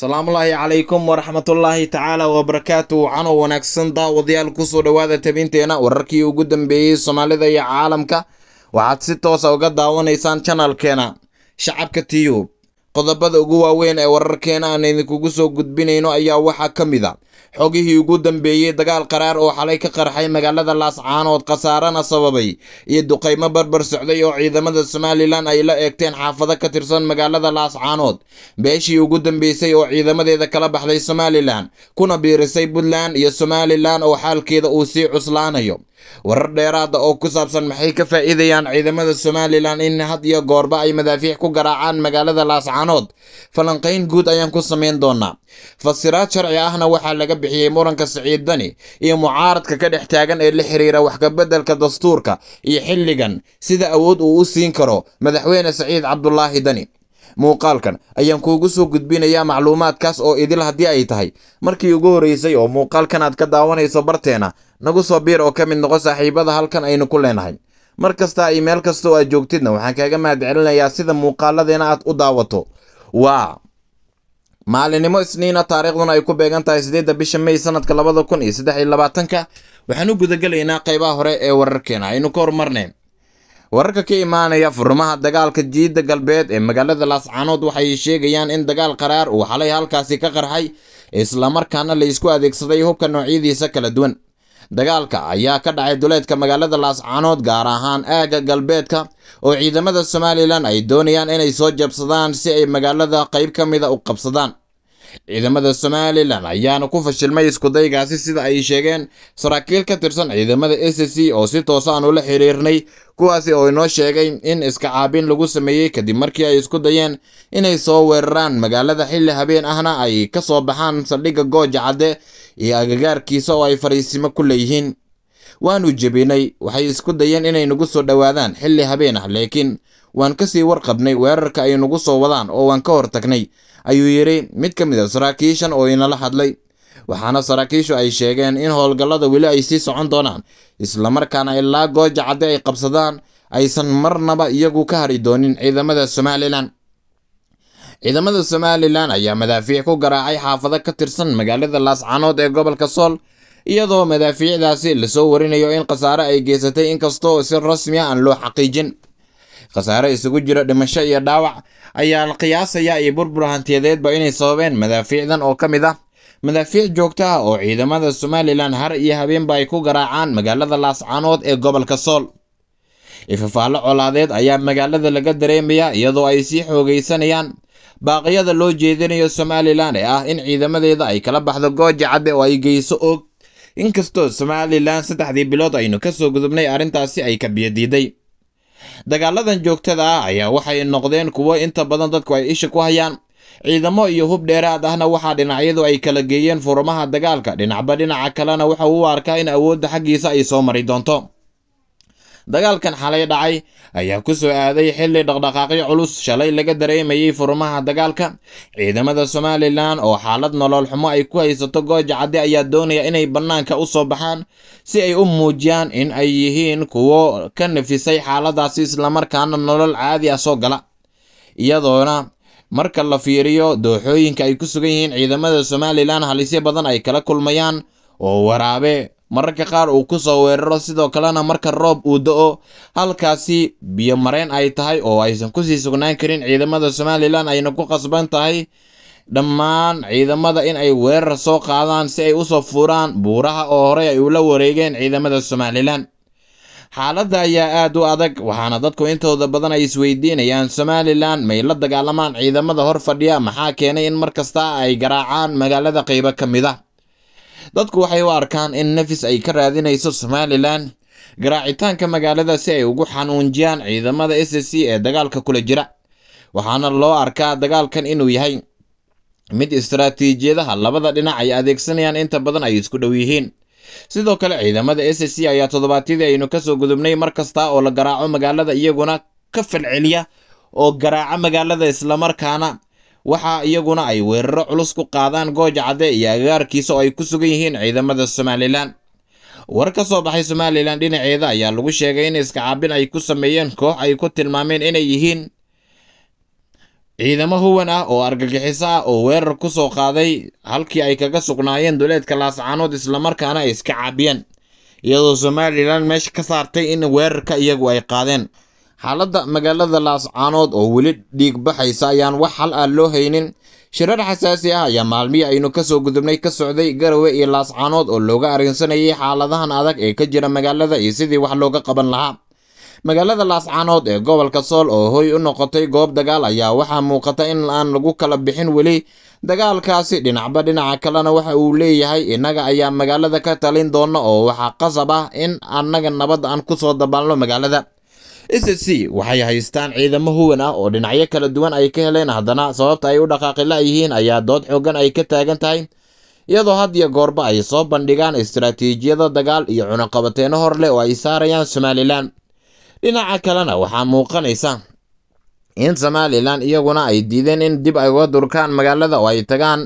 asalaamullaahi calaykum waraxmatullaahi tacaala wabarakaatu cano wanaagsan daawadayaal kusoo dhowaada tebinteena wararkii ugu dambeeyey soomaalida iyo caalamka waxaad si toosa ah uga daawanaysaan janalkeena shacabka tyub qodobada ugu waaweyn ee wararkeena aan idinkugu soo gudbinayno ayaa waxaa ka mid a ah xogihii ugu dambeeyey dagaal qaraar oo xalay ka qarxay magaalada laascaanood khasaarana sababay iyo duqaymo barbar socday oo ciidamada somalilan ay la eegteen xaafado ka tirsan magaalada laascaanood beeshii ugu dambeysay oo ciidamadeeda kala baxday somalilan kuna biirisay puntland iyo somalilan oo xaalkeeda uu sii cuslaanayo warar dheeraada oo ku saabsan maxay ka faa'iidayaan ciidamada somalilan in had iyo goorba ay madaafiix ku garaacaan magaalada laascanood falanqayn guud ayaan ku samayn doonaa fasiraad sharci ahna waxaa laga bixiyey muranka siciiddani iyo mucaaradka ka dhex taagan ee la xiriira waxkabeddelka dastuurka iyo xilligan sida awood uu u siin karo madaxweyne saciid cabdulaahi dani muuqaalkan ayaan kuugu soo gudbinayaa macluumaadkaas oo idil haddii ay tahay markii ugu horreysay oo muuqaalkan aad ka daawanayso barteena nagu soo biir oo ka mid noqo saaxiibada halkan aynu ku leenahay mar kasta iyo meel kasta oo aad joogtidna waxaan kaaga mahad celinayaa sida muuqaaladeena aad u daawato waa maalinimo isniina taariikhduna ay ku beegan tahay siddeedda bisha may sannadka labada kun iyo saddex iyo labaatanka waxaan u gudagelaynaa qaybaha hore ee wararkeena aynu ka hormarneen wararka ka imaanaya furmaha dagaalka jiidda galbeed ee magaalada laascaanood waxay sheegayaan in dagaal qaraar uu xalay halkaasi ka qarxay islamarkaana laysku adeegsaday hubka noocyadiisa kala duwan dagaalka ayaa ka dhacay duleedka magaalada laascaanood gaar ahaan aagga galbeedka oo ciidamada somalilan ay doonayaan inay soo jabsadaan si ay magaalada qayb ka mida u qabsadaan ciidamada somalilan ayaana ku fashilmay iskudaygaasi sida ay sheegeen saraakiil ka tirsan ciidamada s c oo si toosa ah aan ula xiriirnay kuwaasi oo inoo sheegay in iska caabin lagu sameeyey kadib markii ay isku dayeen inay soo weeraraan magaalada xilli habeen ahna ay ka soo baxaan saldhigga gooja cadde iyo agagaarkiisa oo ay fariisimo ku leeyihiin waannu jebinay waxay isku dayeen inay nagu soo dhowaadaan xilli habeen ah laakiin waan ka sii warqabnay weerarka ay nagu soo wadaan oo waan ka hortagnay ayuu yidhi mid ka mid a ah saraakiishan oo inala hadlay waxaana saraakiishu ay sheegeen in howlgallada weli ay sii socon doonaan islamarkaana ilaa gooja cadde ay qabsadaan aysan marnaba iyagu ka hari doonin ciidamada somalilan ciidamada somalilan ayaa madaafiic ku garaacay xaafado ka tirsan magaalada laascanood ee gobolka sool iyadoo madaafiicdaasi lasoo warinayo in khasaare ay geysatay inkastoo si rasmi a ah aan loo xaqiijin khasaare isugu jiro dhimasho iyo dhaawac ayaa la qiyaasayaa iyo burbur hantiyadeedba inay sababeen madaafiicdan oo ka mid ah madaafiic joogto ah oo ciidamada somalilan har iyo habeenba ay ku garaacaan magaalada laascaanood ee gobolka sool ifafaalo colaadeed ayaa magaalada laga dareemayaa iyadoo ay sii xoogaysanayaan baaqyada loo jeedinayo somalilan ee ah in ciidamadeeda ay kala baxdo gooja cadde oo ay geyso og inkastoo somalilan saddexdii bilood aynu ka soo gudubnay arrintaasi ay ka diiday dagaaladan joogtada ah ayaa waxay noqdeen kuwo inta badan dadku ay isha ku hayaan ciidamo iyo hub dheeraad ahna waxaa dhinacyadu ay kala geeyeen furumaha dagaalka dhinacba dhinaca kalena waxa uu arkaa in awoodda xaggiisa ay soo mari doonto dagaalkan xalay dhacay ayaa ku soo aaday xilli dhaqdhaqaaqyo culus shalay laga dareemayey furumaha dagaalka ciidamada somalilan oo xaalad nolol xumo ay ku haysato gooja cadde ayaa doonaya inay bannaanka u soo baxaan si ay u muujiyaan in ay yihiin kuwo ka nafisay xaaladaasi islamarkaana nolol caadi ah soo gala iyadoona marka la fiiriyo dooxooyinka ay ku sugan yihiin ciidamada somalilan halisyo badan ay kala kulmayaan oo waraabe mararka qaar uu ku soo weeraro sidoo kalena marka roob uu da-o halkaasi biyo mareen ay tahay oo aysan ku sii sugnaan karin ciidamada somalilan ayna ku qasban tahay dhammaan ciidamada in ay weerar soo qaadaan si ay usoo fuuraan buuraha oo horey ay ula wareegeen ciidamada somalilan xaaladda ayaa aad u adag waxaana dadku intooda badan ay isweydiinayaan somalilan may la dagaalamaan ciidamada hor fadhiya maxaa keenay in markasta ay garaacaan magaalada qaybo ka mid a ah? dadku waxay u arkaan in nafis ay ka raadinayso somalilan garaacitaanka magaalada si ay ugu xanuunjiyaan ciidamada s c ee dagaalka kula jira waxaana loo arkaa dagaalkan inuu yahay mid istaraatiijiyadaha labada dhinac ay adeegsanayaan inta badan ay isku dhow yihiin sidoo kale ciidamada s c ayaa toddobaatyadii aynu kasoo gudubnay mar kasta oo la garaaco magaalada iyaguna ka falceliya oo garaaca magaalada islamarkaana waxa iyaguna ay weeraro culus ku qaadaan gooja cadde iyo agagaarkiisa oo ay ku sugan yihiin ciidamada somalilan war ka soo baxay somalilan dhinaceeda ayaa lagu sheegay in caabin ay ku sameeyeen koox ay ku tilmaameen inay yihiin ciidamo huwan ah oo argagixiso ah oo weerar ku soo qaaday halkii ay kaga sugnaayeen duleedka laascaanood islamarkaana ay iska caabiyeen iyadoo somalilan meesha ka saartay in weerarka iyagu ay qaadeen xaaladda magaalada laascaanood oo weli dhiig baxaysa ayaan wax hal ah loo haynin shirar xasaasi ah ayaa maalmihii aynu kasoo gudubnay ka socday garawe iyo laascaanood oo looga arrinsanayay xaaladahan adag ee ka jira magaalada iyo sidii wax looga qaban lahaa magaalada laascaanood ee gobolka sool oo hoy u noqotay goob dagaal ayaa waxaa muuqata in aan lagu kala bixin weli dagaalkaasi dhinacba dhinaca kalena waxa uu leeyahay innaga ayaa magaalada ka talin doona oo waxaa qasab ah in annaga nabad aan ku soo dabaalno magaalada s s c waxay haystaan ciidamo huwan ah oo dhinacyo kala duwan ay ka heleen haddana sababta ay u dhaqaaqila yihiin ayaa dood xoogan ay ka taagan tahay iyadoo had iyo goorba ay soo bandhigaan istaraatiijiyada dagaal iyo cunaqabateeno hor leh oo ay saarayaan somalilan dhinaca kalena waxaa muuqanaysa in somalilan iyaguna ay diideen in dib ay uga durkaan magaalada oo ay tagaan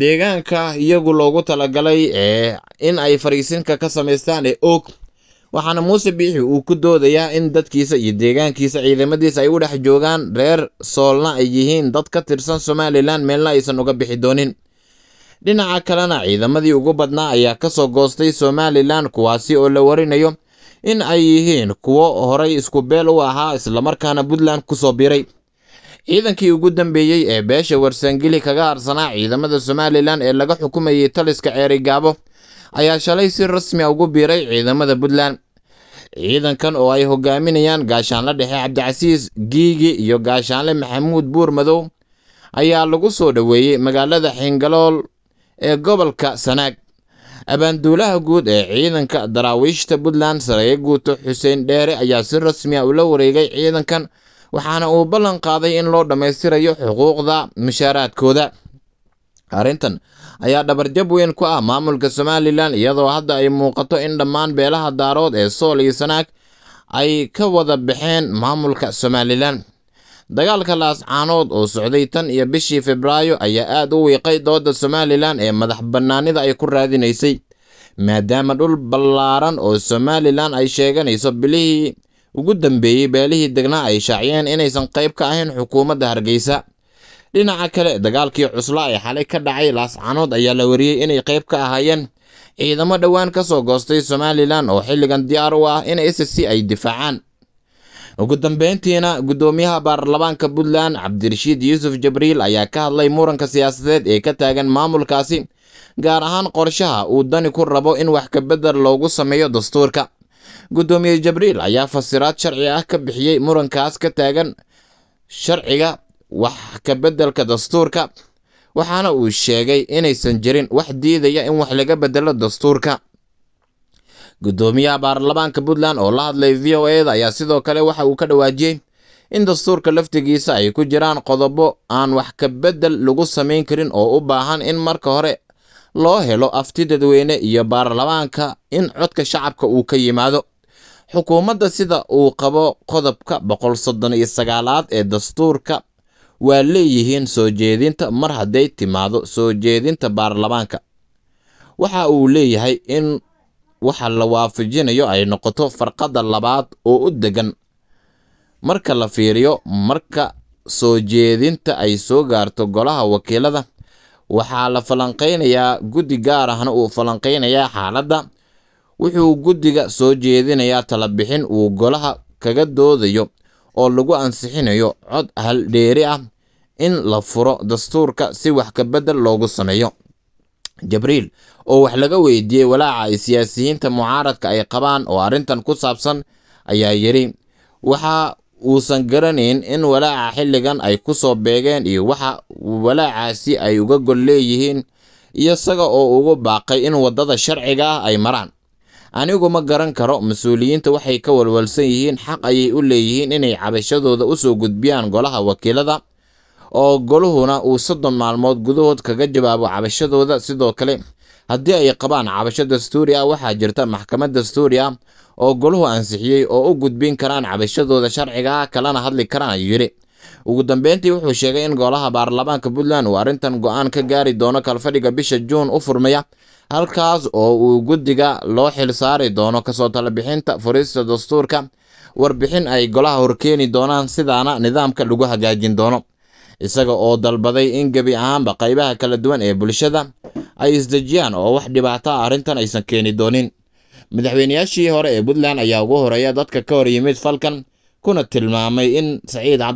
deegaanka iyagu loogu talagalay ee eh, in ay fariisinka ka samaystaan ee oog waxaana muuse biixi uu ku doodayaa in dadkiisa iyo deegaankiisa ciidamadiisa ay u dhex joogaan reer soolna ay yihiin dad ka tirsan somalilan meelna aysan uga bixi doonin dhinaca kalena ciidamadii ugu badnaa ayaa ka soo goostay somalilan kuwaasi oo la warinayo in ay yihiin kuwo horay isku beel u ahaa islamarkaana puntland ku soo biray ciidankii ugu dambeeyey ee beesha warsangeli kaga harsanaa ciidamada somalilan ee laga xukumayay taliska ceerigaabo ayaa shalay si rasmi ah ugu biiray ciidamada puntland ciidankan oo ay hogaaminayaan gaashaanle dhexe cabdicasiis giigi iyo gaashaanle maxamuud buurmadow ayaa lagu soo dhoweeyey magaalada xingalool ee gobolka sanaag abaanduulaha guud ee ciidanka daraawiishta puntland sareye guuto xuseen dheere ayaa si rasmi a ah ula wareegay ciidankan waxaana uu ballan qaaday in loo dhammaystirayo xuquuqda mushaaraadkooda arrintan ayaa dhabarjab weyn ku ah maamulka somalilan iyadoo hadda ay muuqato in dhammaan beelaha daarood ee sool iyo sanaag ay ka wada baxeen maamulka somalilan dagaalka laascaanood oo socday tan iyo bishii febraayo ayaa aad u wiiqay dooda somalilan ee madax bannaanida ay ku raadinaysay maadaama dhul ballaaran oo somalilan ay sheeganayso bilihii ugu dambeeyey beelihii degnaa ay shaaciyeen inaysan qayb ka ahayn xukuumadda hargeysa dhinaca kale dagaalkii cusla ee xalay ka dhacay laascanood ayaa la wariyey inay qayb ka ahaayeen ciidamo dhowaan ka soo goostay somalilan oo xilligan diyaar u ah in s c ay difaacaan ugu dambeyntiina guddoomiyaha baarlamaanka puntland cabdirashiid yuusuf jabriil ayaa ka hadlay muranka siyaasadeed ee ka taagan maamulkaasi gaar ahaan qorshaha uu dani ku rabo in wax kabedel loogu sameeyo dastuurka guddoomiye jabriil ayaa fasiraad sharci ah ka bixiyey murankaas ka taagan sharciga wax ka beddelka dastuurka waxaana uu sheegay inaysan jirin wax diidaya in wax laga beddelo dastuurka guddoomiyaha baarlamaanka puntland oo la hadlay v o e da ayaa sidoo kale waxa uu ka dhawaajiyey in dastuurka laftigiisa ay ku jiraan qodobo aan wax ka beddel lagu samayn karin oo u baahan in marka hore loo helo afti dadweyne iyo baarlamaanka in codka shacabka uu ka yimaado xukuumadda sida uu qabo qodobka boqol soddon iyo sagaalaad ee dastuurka waa leeyihiin soo jeedinta mar hadday timaado soo jeedinta baarlamaanka waxa uu leeyahay in waxa la waafajinayo ay noqoto farqadda labaad oo u degan marka la fiiriyo marka soo jeedinta ay soo gaarto golaha wakiilada waxaa la falanqaynayaa guddi gaar ahna uu falanqaynayaa xaaladda wuxuu guddiga soo jeedinayaa tala bixin uu golaha kaga doodayo oo lagu ansixinayo cod hal dheeri ah in la furo dastuurka si wax ka kabedel loogu sameeyo jabriil oo wax laga weydiiyey walaaca ay siyaasiyiinta mucaaradka ay qabaan oo arrintan ku saabsan ayaa yidhi waxa uusan garanayn in walaaca xilligan ay ku soo beegeen iyo waxa walaacaasi ay uga gol leeyihiin iyo isaga oo ugu baaqay in waddada sharciga ah ay maraan anigu ma garan karo mas-uuliyiinta waxay ka walwalsan yihiin xaq ayay u leeyihiin inay cabashadooda u soo gudbiyaan golaha wakiilada oo goluhuna uu soddon maalmood gudahood kaga jawaabo cabashadooda sidoo kale haddii ay qabaan cabasho dastuuri ah waxaa jirta maxkamad dastuuri ah oo goluhu ansixiyey oo u gudbin karaan cabashadooda sharciga ah kalana hadli karaan yidhi ugu dambeyntii wuxuu sheegay in golaha baarlamaanka puntland uu arrintan go'aan ka gaari doono kalfadhiga bisha juun u furmaya halkaas oo uu guddiga loo xilsaari doono kasoo talabixinta furista dastuurka warbixin ay golaha horkeeni doonaan sidaana nidaamka lagu hagaajin doono isaga oo dalbaday in gebi ahaanba qaybaha kala duwan ee bulshada ay isdejiyaan oo wax dhibaato a ah arrintan aysan keeni doonin madaxweynayaashii hore ee puntland ayaa ugu horeeya dadka ka hor yimid falkan kuna tilmaamay in saciid